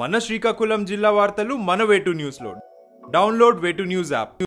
మన శ్రీకాకుళం జిల్లా వార్తలు మన వేటు న్యూస్లో డౌన్లోడ్ వేటు న్యూస్ యాప్